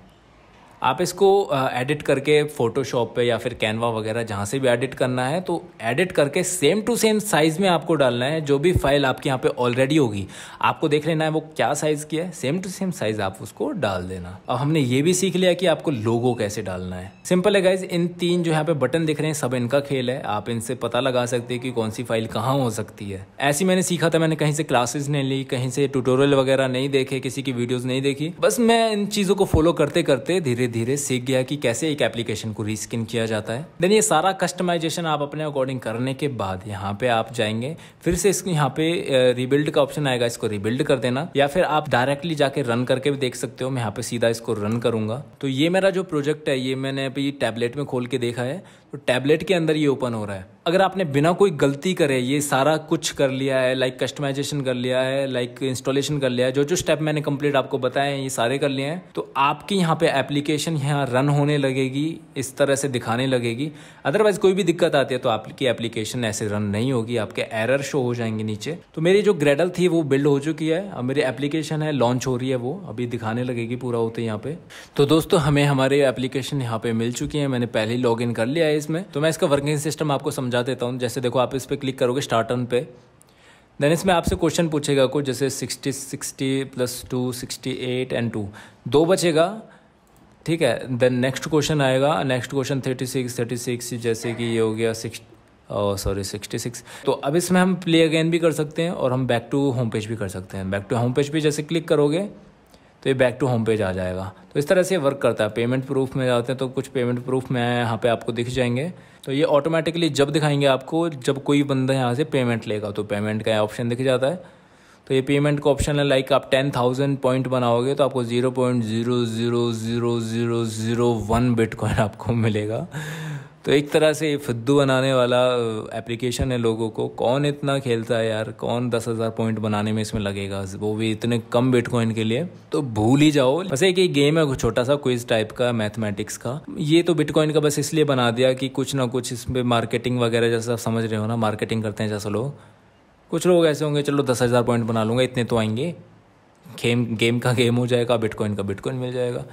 आप इसको एडिट करके फ़ोटोशॉप पे या फिर कैनवा वगैरह जहाँ से भी एडिट करना है तो एडिट करके सेम टू सेम साइज़ में आपको डालना है जो भी फाइल आपके यहाँ पे ऑलरेडी होगी आपको देख लेना है वो क्या साइज़ की है सेम टू सेम साइज़ आप उसको डाल देना अब हमने ये भी सीख लिया कि आपको लोगो कैसे डालना है सिंपल है गाइज इन तीन जो यहाँ पे बटन दिख रहे हैं सब इनका खेल है आप इनसे पता लगा सकते हैं कि कौन सी फाइल कहाँ हो सकती है ऐसी मैंने सीखा था मैंने कहीं से क्लासेस नहीं ली कहीं से ट्यूटोरियल वगैरह नहीं देखे किसी की वीडियोज़ नहीं देखी बस मैं इन चीज़ों को फॉलो करते करते धीरे धीरे सीख गया कि कैसे एक एप्लीकेशन को रीस्किन किया जाता है देन ये सारा कस्टमाइजेशन आप अपने अकॉर्डिंग करने के बाद यहाँ पे आप जाएंगे फिर से इसको यहाँ पे रिबिल्ड का ऑप्शन आएगा इसको रिबिल्ड कर देना या फिर आप डायरेक्टली जाके रन करके भी देख सकते हो मैं यहाँ पे सीधा इसको रन करूंगा तो ये मेरा जो प्रोजेक्ट है ये मैंने अभी टैबलेट में खोल के देखा है तो टैबलेट के अंदर ये ओपन हो रहा है अगर आपने बिना कोई गलती करे ये सारा कुछ कर लिया है लाइक कस्टमाइजेशन कर लिया है लाइक इंस्टॉलेशन कर लिया है जो जो स्टेप मैंने कंप्लीट आपको बताए हैं ये सारे कर लिए हैं तो आपके यहाँ पे एप्लीकेशन यहाँ रन होने लगेगी इस तरह से दिखाने लगेगी अदरवाइज कोई भी दिक्कत आती है तो आपकी एप्लीकेशन ऐसे रन नहीं होगी आपके एरर शो हो जाएंगे नीचे तो मेरी जो ग्रेडल थी वो बिल्ड हो चुकी है अब मेरी एप्लीकेशन है लॉन्च हो रही है वो अभी दिखाने लगेगी पूरा होते यहाँ पे तो दोस्तों हमें हमारे एप्लीकेशन यहाँ पे मिल चुकी है मैंने पहले ही लॉग कर लिया है है इसमें तो मैं इसका वर्किंग सिस्टम आपको समझा देता हूँ जैसे देखो आप इस पर क्लिक करोगे स्टार्टन पे देन इसमें आपसे क्वेश्चन पूछेगा कुछ जैसे sixty sixty plus two sixty eight and two दो बचेगा ठीक है देन नेक्स्ट क्वेश्चन आएगा next question thirty six thirty six जैसे कि ये हो गया सिक्स सॉरी सिक्सटी सिक्स तो अब इसमें हम प्ले अगेन भी कर सकते हैं और हम बैक टू होम पेज भी कर सकते हैं बैक टू होम पेज भी जैसे क्लिक करोगे तो ये बैक टू होम पेज आ जाएगा तो इस तरह से वर्क करता है पेमेंट प्रूफ में जाते हैं तो कुछ पेमेंट प्रूफ में यहाँ पे आपको दिख जाएंगे तो ये ऑटोमेटिकली जब दिखाएंगे आपको जब कोई बंदा यहाँ से पेमेंट लेगा तो पेमेंट का ऑप्शन दिख जाता है तो ये पेमेंट का ऑप्शन है लाइक आप टेन थाउजेंड पॉइंट बनाओगे तो आपको zero point zero zero zero zero zero one bitcoin आपको मिलेगा तो एक तरह से फुद्दू बनाने वाला एप्लीकेशन है लोगों को कौन इतना खेलता है यार कौन दस हज़ार पॉइंट बनाने में इसमें लगेगा वो भी इतने कम बिटकॉइन के लिए तो भूल ही जाओ बस एक ही गेम है छोटा सा क्विज टाइप का मैथमेटिक्स का ये तो बिटकॉइन का बस इसलिए बना दिया कि कुछ ना कुछ इसमें मार्केटिंग वगैरह जैसा आप समझ रहे हो ना मार्केटिंग करते हैं जैसा लोग कुछ लोग ऐसे होंगे चलो दस हज़ार पॉइंट बना लूँगा इतने तो आएंगे गेम गेम का गेम हो जाएगा बिटकॉइन का बिटकॉइन मिल जाएगा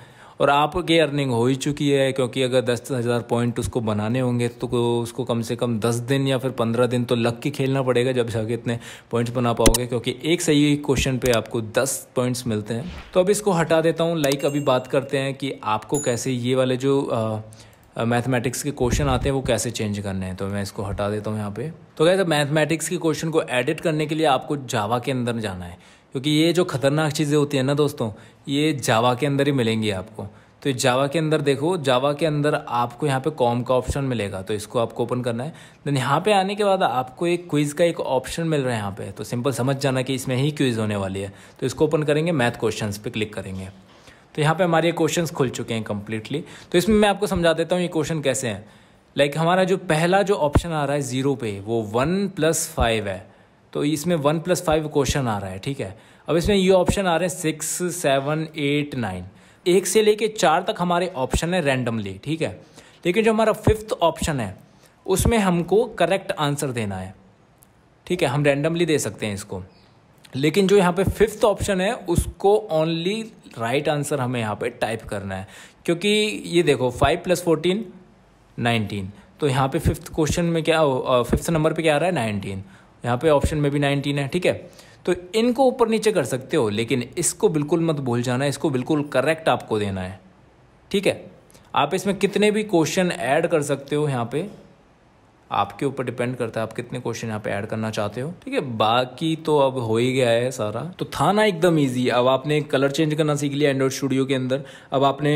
और आपकी अर्निंग हो ही चुकी है क्योंकि अगर दस हज़ार पॉइंट उसको बनाने होंगे तो उसको कम से कम दस दिन या फिर पंद्रह दिन तो लग के खेलना पड़ेगा जब जाके इतने पॉइंट्स बना पाओगे क्योंकि एक सही क्वेश्चन पे आपको दस पॉइंट्स मिलते हैं तो अब इसको हटा देता हूँ लाइक अभी बात करते हैं कि आपको कैसे ये वाले जो आ, मैथमेटिक्स के क्वेश्चन आते हैं वो कैसे चेंज करने हैं तो मैं इसको हटा देता हूँ यहाँ पे तो कहते मैथमेटिक्स के क्वेश्चन को एडिट करने के लिए आपको जावा के अंदर जाना है क्योंकि ये जो खतरनाक चीज़ें होती हैं ना दोस्तों ये जावा के अंदर ही मिलेंगी आपको तो जावा के अंदर देखो जावा के अंदर आपको यहाँ पे कॉम का ऑप्शन मिलेगा तो इसको आपको ओपन करना है देन यहाँ पे आने के बाद आपको एक क्विज़ का एक ऑप्शन मिल रहा है यहाँ पे तो सिंपल समझ जाना कि इसमें ही क्विज़ होने वाली है तो इसको ओपन करेंगे मैथ क्वेश्चन पे क्लिक करेंगे तो यहाँ पर हमारे क्वेश्चन खुल चुके हैं कम्प्लीटली तो इसमें मैं आपको समझा देता हूँ ये क्वेश्चन कैसे हैं लाइक हमारा जो पहला जो ऑप्शन आ रहा है ज़ीरो पे वो वन प्लस फाइव है तो इसमें वन प्लस फाइव क्वेश्चन आ रहा है ठीक है अब इसमें ये ऑप्शन आ रहे हैं सिक्स सेवन एट नाइन एक से लेके चार तक हमारे ऑप्शन है रैंडमली ठीक है लेकिन जो हमारा फिफ्थ ऑप्शन है उसमें हमको करेक्ट आंसर देना है ठीक है हम रैंडमली दे सकते हैं इसको लेकिन जो यहाँ पे फिफ्थ ऑप्शन है उसको ओनली राइट आंसर हमें यहाँ पे टाइप करना है क्योंकि ये देखो फाइव प्लस फोर्टीन नाइनटीन तो यहाँ पे फिफ्थ क्वेश्चन में क्या फिफ्थ नंबर पे क्या आ रहा है नाइनटीन यहाँ पे ऑप्शन में भी नाइनटीन है ठीक है तो इनको ऊपर नीचे कर सकते हो लेकिन इसको बिल्कुल मत भूल जाना इसको बिल्कुल करेक्ट आपको देना है ठीक है आप इसमें कितने भी क्वेश्चन ऐड कर सकते हो यहाँ पे आपके ऊपर डिपेंड करता है आप कितने क्वेश्चन यहाँ पे ऐड करना चाहते हो ठीक है बाकी तो अब हो ही गया है सारा तो था ना एकदम ईजी अब आपने कलर चेंज करना सीख लिया एंड्रॉइड स्टूडियो के अंदर अब आपने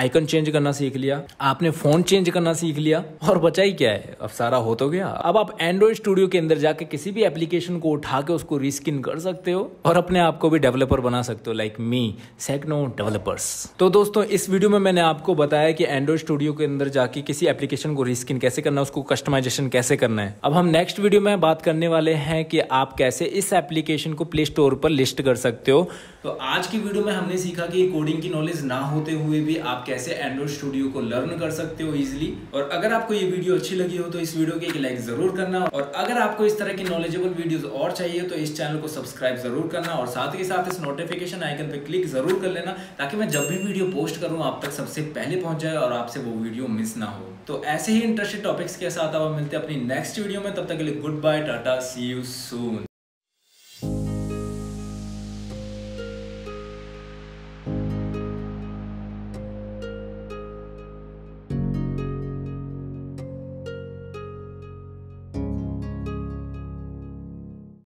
आइकन चेंज करना सीख लिया आपने फोन चेंज करना सीख लिया और बचा ही क्या है अब सारा हो तो गया अब आप एंड्रॉइड स्टूडियो के अंदर जाके किसी भी एप्लीकेशन को उठा के उसको रिस्किन कर सकते हो और अपने आप को भी डेवलपर बना सकते हो लाइक मी सेक्नो डेवलपर्स तो दोस्तों इस वीडियो में मैंने आपको बताया कि एंड्रॉइड स्टूडियो के अंदर जाके किसी एप्लीकेशन को रिस्किन कैसे करना उसको कस्टमर कस्टमाइजेशन कैसे करना है अब हम नेक्स्ट वीडियो में बात करने वाले हैं कि आप कैसे इस एप्लीकेशन को प्ले स्टोर पर लिस्ट कर सकते हो तो आज की वीडियो में हमने सीखा कि कोडिंग की नॉलेज ना होते हुए भी आप कैसे एंड्रॉइड स्टूडियो को लर्न कर सकते हो इजिली और अगर आपको ये वीडियो अच्छी लगी हो तो इस वीडियो को एक लाइक जरूर करना और अगर आपको इस तरह की नॉलेजेबल वीडियो और चाहिए तो इस चैनल को सब्सक्राइब जरूर करना और साथ ही साथ इस नोटिफिकेशन आइकन पर क्लिक जरूर कर लेना ताकि मैं जब भी वीडियो पोस्ट करूँ आप तक सबसे पहले पहुंच जाए और आपसे वो वीडियो मिस ना हो तो ऐसे ही इंटरेस्टेड टॉपिक्स के साथ अब मिलते हैं अपनी नेक्स्ट वीडियो में तब तक के लिए good bye tata see you soon